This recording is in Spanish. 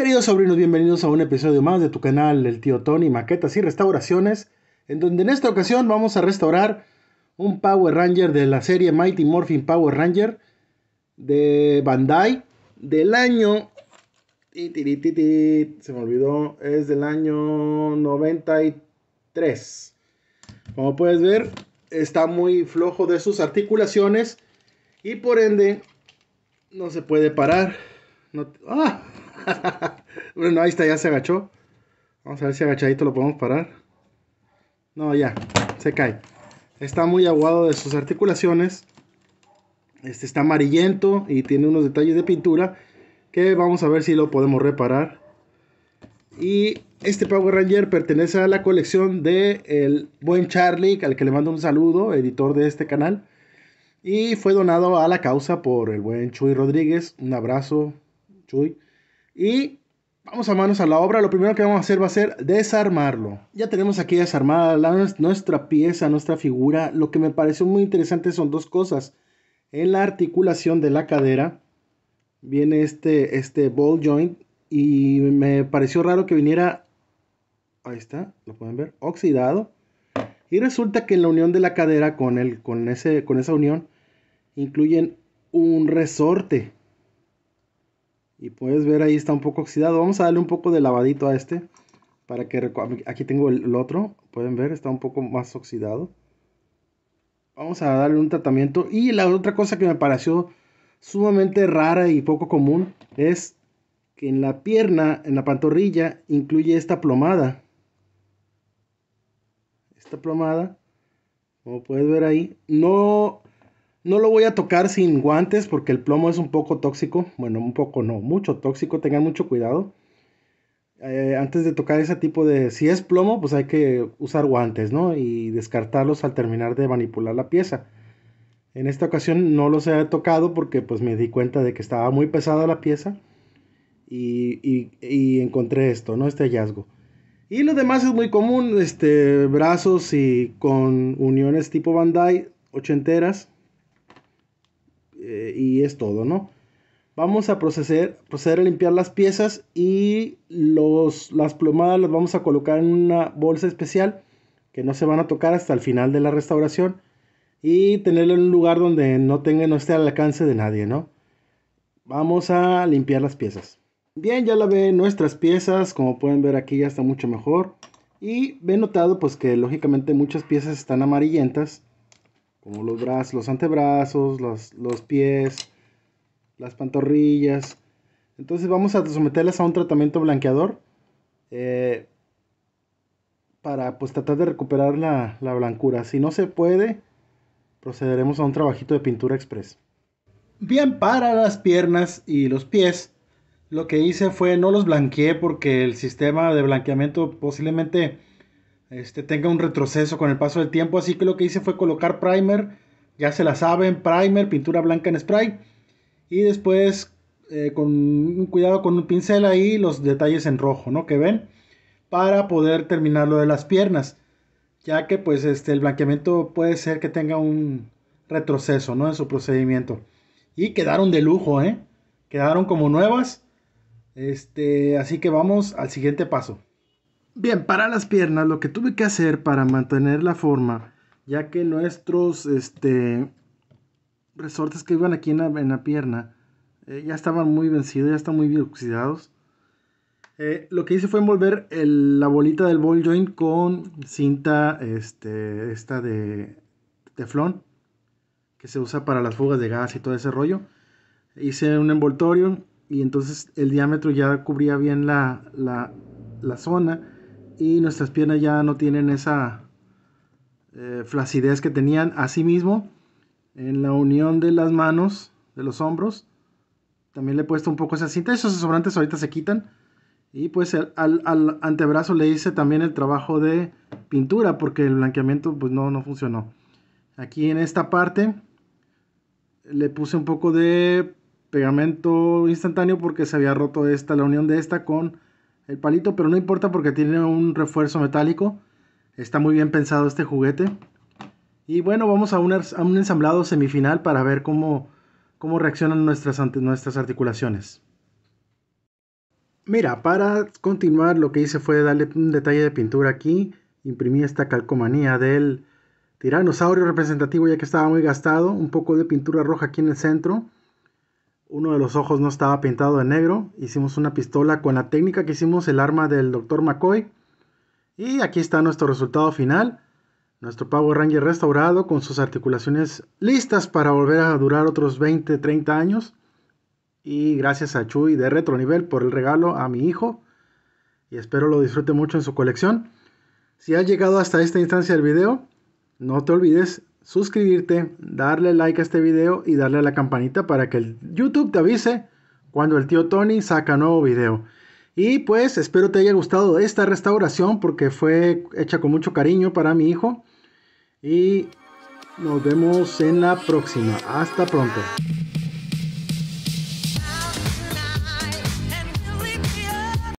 Queridos sobrinos, bienvenidos a un episodio más de tu canal El Tío Tony, Maquetas y Restauraciones, en donde en esta ocasión vamos a restaurar un Power Ranger de la serie Mighty Morphin Power Ranger de Bandai del año... Se me olvidó, es del año 93. Como puedes ver, está muy flojo de sus articulaciones y por ende no se puede parar. ¡Ah! bueno, ahí está, ya se agachó. Vamos a ver si agachadito lo podemos parar. No, ya, se cae. Está muy aguado de sus articulaciones. Este está amarillento y tiene unos detalles de pintura que vamos a ver si lo podemos reparar. Y este Power Ranger pertenece a la colección de el buen Charlie, al que le mando un saludo, editor de este canal. Y fue donado a la causa por el buen Chuy Rodríguez. Un abrazo, Chuy. Y vamos a manos a la obra. Lo primero que vamos a hacer va a ser desarmarlo. Ya tenemos aquí desarmada nuestra pieza, nuestra figura. Lo que me pareció muy interesante son dos cosas. En la articulación de la cadera viene este, este ball joint. Y me pareció raro que viniera, ahí está, lo pueden ver, oxidado. Y resulta que en la unión de la cadera con, el, con, ese, con esa unión incluyen un resorte. Y puedes ver ahí está un poco oxidado. Vamos a darle un poco de lavadito a este. Para que aquí tengo el, otro. Pueden ver, está un poco más oxidado. Vamos a darle un tratamiento. Y la otra cosa que me pareció sumamente rara y poco común es que en la pierna, en la pantorrilla, incluye esta plomada. Esta plomada, como puedes ver ahí, no no lo voy a tocar sin guantes porque el plomo es un poco tóxico. Bueno, un poco no, mucho tóxico. Tengan mucho cuidado. Eh, antes de tocar ese tipo de... Si es plomo, pues hay que usar guantes, ¿no? Y descartarlos al terminar de manipular la pieza. En esta ocasión no los he tocado porque pues me di cuenta de que estaba muy pesada la pieza. Y, encontré esto, ¿no? Este hallazgo. Y lo demás es muy común, este, brazos y con uniones tipo Bandai ochenteras eh, y es todo, ¿no? Vamos a proceder, proceder a limpiar las piezas y los, las plomadas las vamos a colocar en una bolsa especial que no se van a tocar hasta el final de la restauración y tenerlo en un lugar donde no tenga no esté al alcance de nadie, ¿no? Vamos a limpiar las piezas. Bien, ya la ve nuestras piezas, como pueden ver aquí ya está mucho mejor. Y ve notado pues que lógicamente muchas piezas están amarillentas como los brazos, los antebrazos, los, pies, las pantorrillas. Entonces vamos a someterlas a un tratamiento blanqueador eh, para pues tratar de recuperar la, la blancura. Si no se puede, procederemos a un trabajito de pintura express. Bien, para las piernas y los pies, lo que hice fue no los blanqueé porque el sistema de blanqueamiento posiblemente este, tenga un retroceso con el paso del tiempo. Así que lo que hice fue colocar primer, ya se la saben, primer, pintura blanca en spray. Y después, eh, con cuidado con un pincel ahí, los detalles en rojo, ¿no? Que ven, para poder terminar lo de las piernas. Ya que pues este, el blanqueamiento puede ser que tenga un retroceso, ¿no? En su procedimiento. Y quedaron de lujo, ¿eh? Quedaron como nuevas. Este, así que vamos al siguiente paso. Bien, para las piernas lo que tuve que hacer para mantener la forma, ya que nuestros este, resortes que iban aquí en la, pierna eh, ya estaban muy vencidos, ya están muy oxidados. Eh, lo que hice fue envolver la bolita del ball joint con cinta este, esta de teflón que se usa para las fugas de gas y todo ese rollo. Hice un envoltorio y entonces el diámetro ya cubría bien la, la zona y nuestras piernas ya no tienen esa eh, flacidez que tenían. Asimismo, en la unión de las manos, de los hombros, también le he puesto un poco esa cinta. Esos sobrantes ahorita se quitan. Y pues al, antebrazo le hice también el trabajo de pintura porque el blanqueamiento pues no, no funcionó. Aquí en esta parte le puse un poco de pegamento instantáneo porque se había roto esta, la unión de esta con el palito, pero no importa porque tiene un refuerzo metálico. Está muy bien pensado este juguete. Y bueno, vamos a un, ensamblado semifinal para ver cómo, cómo reaccionan nuestras, nuestras articulaciones. Mira, para continuar lo que hice fue darle un detalle de pintura aquí. Imprimí esta calcomanía del tiranosaurio representativo ya que estaba muy gastado. Un poco de pintura roja aquí en el centro uno de los ojos no estaba pintado de negro. Hicimos una pistola con la técnica que hicimos el arma del Dr. McCoy. Y aquí está nuestro resultado final. Nuestro Power Ranger restaurado con sus articulaciones listas para volver a durar otros 20, 30 años. Y gracias a Chuy de Retronivel por el regalo a mi hijo. Y espero lo disfrute mucho en su colección. Si has llegado hasta esta instancia del video, no te olvides suscribirte, darle like a este video y darle a la campanita para que el YouTube te avise cuando el tío Tony saca nuevo video. Y pues espero te haya gustado esta restauración porque fue hecha con mucho cariño para mi hijo. Y nos vemos en la próxima. Hasta pronto.